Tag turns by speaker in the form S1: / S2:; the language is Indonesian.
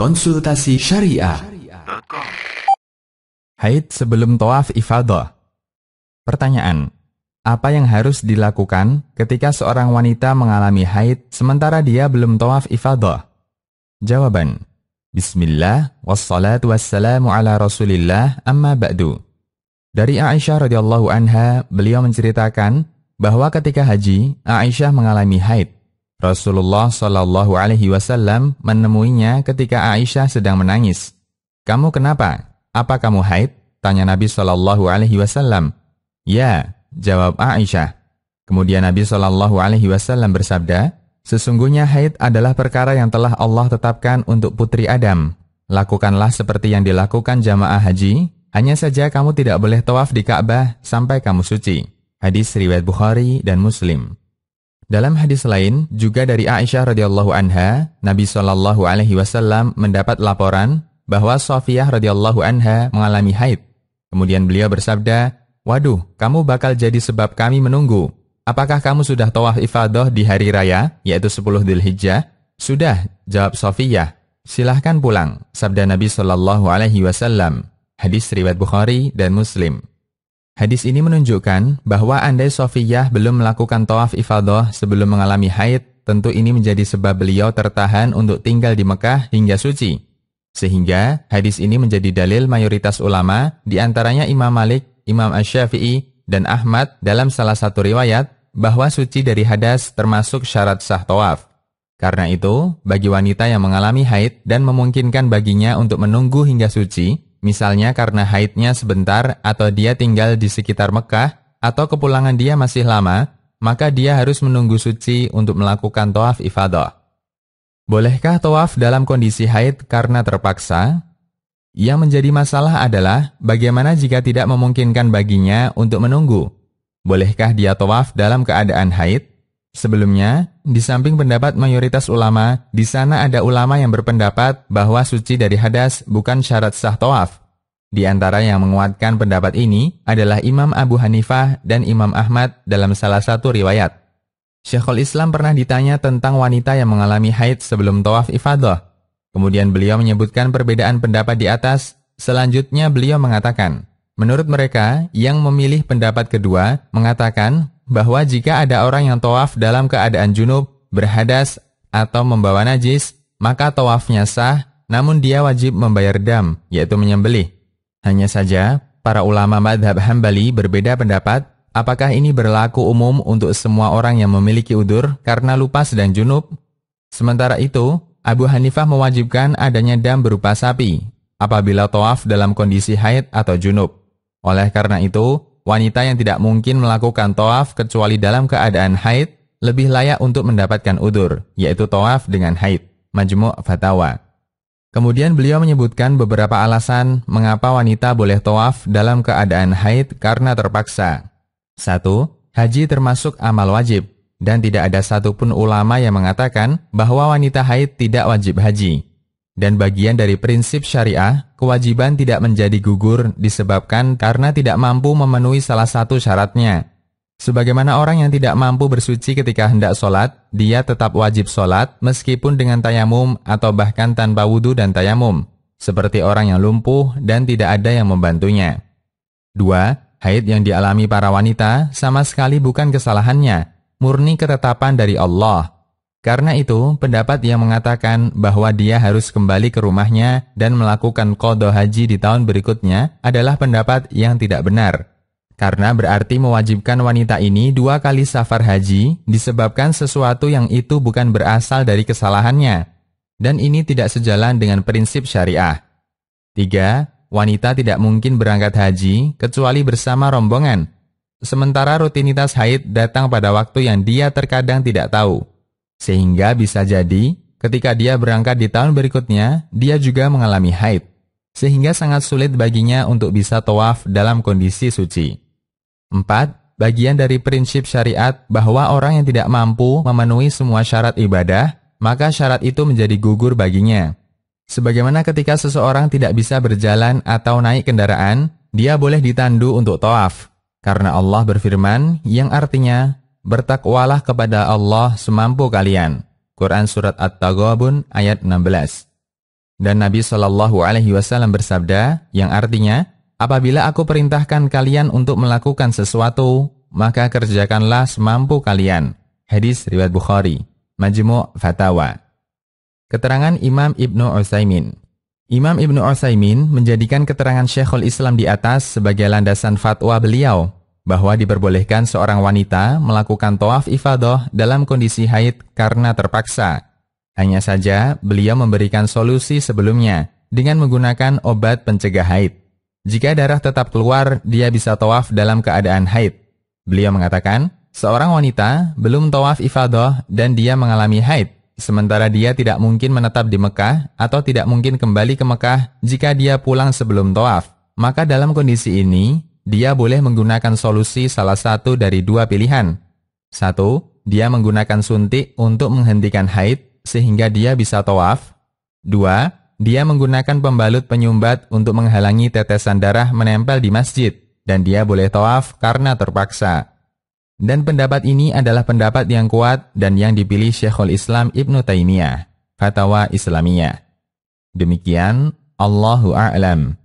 S1: Konsultasi Syariah. Haid sebelum toaf ifadah. Pertanyaan, apa yang harus dilakukan ketika seorang wanita mengalami haid sementara dia belum toaf ifadah? Jawaban, Bismillah, wassalatu wassalamu ala rasulillah, amma ba'du. Dari Aisyah radhiyallahu anha, beliau menceritakan bahwa ketika haji, Aisyah mengalami haid. Rasulullah Shallallahu Alaihi Wasallam menemuinya ketika Aisyah sedang menangis. Kamu kenapa? Apa kamu haid? Tanya Nabi Shallallahu Alaihi Wasallam. Ya, jawab Aisyah. Kemudian Nabi Shallallahu Alaihi Wasallam bersabda, sesungguhnya haid adalah perkara yang telah Allah tetapkan untuk putri Adam. Lakukanlah seperti yang dilakukan jamaah haji, hanya saja kamu tidak boleh tawaf di Ka'bah sampai kamu suci. Hadis riwayat Bukhari dan Muslim. Dalam hadis lain juga dari Aisyah radhiyallahu anha, Nabi Shallallahu alaihi wasallam mendapat laporan bahwa Sofiyah radhiyallahu anha mengalami haid. Kemudian beliau bersabda, "Waduh, kamu bakal jadi sebab kami menunggu. Apakah kamu sudah tawaf ifadah di hari raya, yaitu 10 Dzulhijjah?" "Sudah," jawab Sofiyah. "Silahkan pulang," sabda Nabi Shallallahu alaihi wasallam. Hadis riwayat Bukhari dan Muslim. Hadis ini menunjukkan bahwa andai Sofiyah belum melakukan tawaf ifadah sebelum mengalami haid, tentu ini menjadi sebab beliau tertahan untuk tinggal di Mekah hingga suci. Sehingga hadis ini menjadi dalil mayoritas ulama, diantaranya Imam Malik, Imam Ash-Syafi'i, dan Ahmad dalam salah satu riwayat bahwa suci dari hadas termasuk syarat sah tawaf. Karena itu, bagi wanita yang mengalami haid dan memungkinkan baginya untuk menunggu hingga suci, misalnya karena haidnya sebentar atau dia tinggal di sekitar Mekah atau kepulangan dia masih lama, maka dia harus menunggu suci untuk melakukan toaf ifadah. Bolehkah toaf dalam kondisi haid karena terpaksa? Yang menjadi masalah adalah bagaimana jika tidak memungkinkan baginya untuk menunggu. Bolehkah dia toaf dalam keadaan haid? Sebelumnya, di samping pendapat mayoritas ulama, di sana ada ulama yang berpendapat bahwa suci dari hadas bukan syarat sah toaf. Di antara yang menguatkan pendapat ini adalah Imam Abu Hanifah dan Imam Ahmad dalam salah satu riwayat. Syekhul Islam pernah ditanya tentang wanita yang mengalami haid sebelum tawaf ifadah. Kemudian beliau menyebutkan perbedaan pendapat di atas, selanjutnya beliau mengatakan, menurut mereka yang memilih pendapat kedua mengatakan bahwa jika ada orang yang tawaf dalam keadaan junub, berhadas, atau membawa najis, maka tawafnya sah, namun dia wajib membayar dam, yaitu menyembelih. Hanya saja, para ulama madhab Hambali berbeda pendapat apakah ini berlaku umum untuk semua orang yang memiliki udur karena lupa sedang junub. Sementara itu, Abu Hanifah mewajibkan adanya dam berupa sapi apabila tawaf dalam kondisi haid atau junub. Oleh karena itu, Wanita yang tidak mungkin melakukan toaf kecuali dalam keadaan haid lebih layak untuk mendapatkan udur, yaitu toaf dengan haid. Majmu' Fatawa. Kemudian beliau menyebutkan beberapa alasan mengapa wanita boleh toaf dalam keadaan haid karena terpaksa. 1. Haji termasuk amal wajib, dan tidak ada satupun ulama yang mengatakan bahwa wanita haid tidak wajib haji dan bagian dari prinsip syariah, kewajiban tidak menjadi gugur disebabkan karena tidak mampu memenuhi salah satu syaratnya. Sebagaimana orang yang tidak mampu bersuci ketika hendak sholat, dia tetap wajib sholat meskipun dengan tayamum atau bahkan tanpa wudhu dan tayamum, seperti orang yang lumpuh dan tidak ada yang membantunya. 2. Haid yang dialami para wanita sama sekali bukan kesalahannya, murni ketetapan dari Allah, karena itu, pendapat yang mengatakan bahwa dia harus kembali ke rumahnya dan melakukan kodo haji di tahun berikutnya adalah pendapat yang tidak benar. Karena berarti mewajibkan wanita ini dua kali safar haji disebabkan sesuatu yang itu bukan berasal dari kesalahannya. Dan ini tidak sejalan dengan prinsip syariah. 3. Wanita tidak mungkin berangkat haji kecuali bersama rombongan. Sementara rutinitas haid datang pada waktu yang dia terkadang tidak tahu sehingga bisa jadi, ketika dia berangkat di tahun berikutnya, dia juga mengalami haid. Sehingga sangat sulit baginya untuk bisa tawaf dalam kondisi suci. 4. Bagian dari prinsip syariat bahwa orang yang tidak mampu memenuhi semua syarat ibadah, maka syarat itu menjadi gugur baginya. Sebagaimana ketika seseorang tidak bisa berjalan atau naik kendaraan, dia boleh ditandu untuk tawaf. Karena Allah berfirman, yang artinya, bertakwalah kepada Allah semampu kalian. Quran Surat At-Taghabun ayat 16. Dan Nabi Shallallahu Alaihi Wasallam bersabda, yang artinya, apabila aku perintahkan kalian untuk melakukan sesuatu, maka kerjakanlah semampu kalian. Hadis riwayat Bukhari, Majmu' Fatawa. Keterangan Imam Ibnu Utsaimin. Imam Ibnu Utsaimin menjadikan keterangan Syekhul Islam di atas sebagai landasan fatwa beliau bahwa diperbolehkan seorang wanita melakukan toaf ifadoh dalam kondisi haid karena terpaksa. Hanya saja, beliau memberikan solusi sebelumnya dengan menggunakan obat pencegah haid. Jika darah tetap keluar, dia bisa toaf dalam keadaan haid. Beliau mengatakan, seorang wanita belum toaf ifadoh dan dia mengalami haid, sementara dia tidak mungkin menetap di Mekah atau tidak mungkin kembali ke Mekah jika dia pulang sebelum toaf. Maka dalam kondisi ini, dia boleh menggunakan solusi salah satu dari dua pilihan. Satu, dia menggunakan suntik untuk menghentikan haid sehingga dia bisa tawaf. Dua, dia menggunakan pembalut penyumbat untuk menghalangi tetesan darah menempel di masjid dan dia boleh tawaf karena terpaksa. Dan pendapat ini adalah pendapat yang kuat dan yang dipilih Syekhul Islam Ibnu Taimiyah, Fatwa Islamiyah. Demikian, Allahu a'lam.